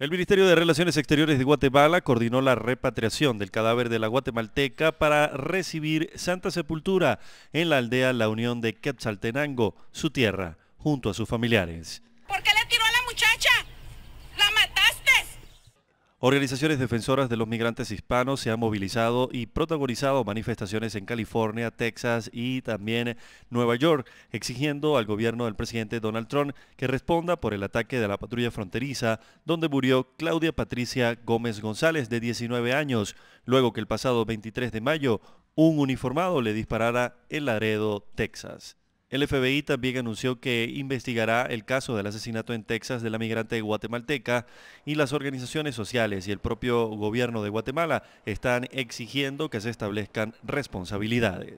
El Ministerio de Relaciones Exteriores de Guatemala coordinó la repatriación del cadáver de la guatemalteca para recibir Santa Sepultura en la aldea La Unión de Quetzaltenango, su tierra, junto a sus familiares. Organizaciones defensoras de los migrantes hispanos se han movilizado y protagonizado manifestaciones en California, Texas y también Nueva York, exigiendo al gobierno del presidente Donald Trump que responda por el ataque de la patrulla fronteriza donde murió Claudia Patricia Gómez González de 19 años, luego que el pasado 23 de mayo un uniformado le disparara en Laredo, Texas. El FBI también anunció que investigará el caso del asesinato en Texas de la migrante guatemalteca y las organizaciones sociales y el propio gobierno de Guatemala están exigiendo que se establezcan responsabilidades.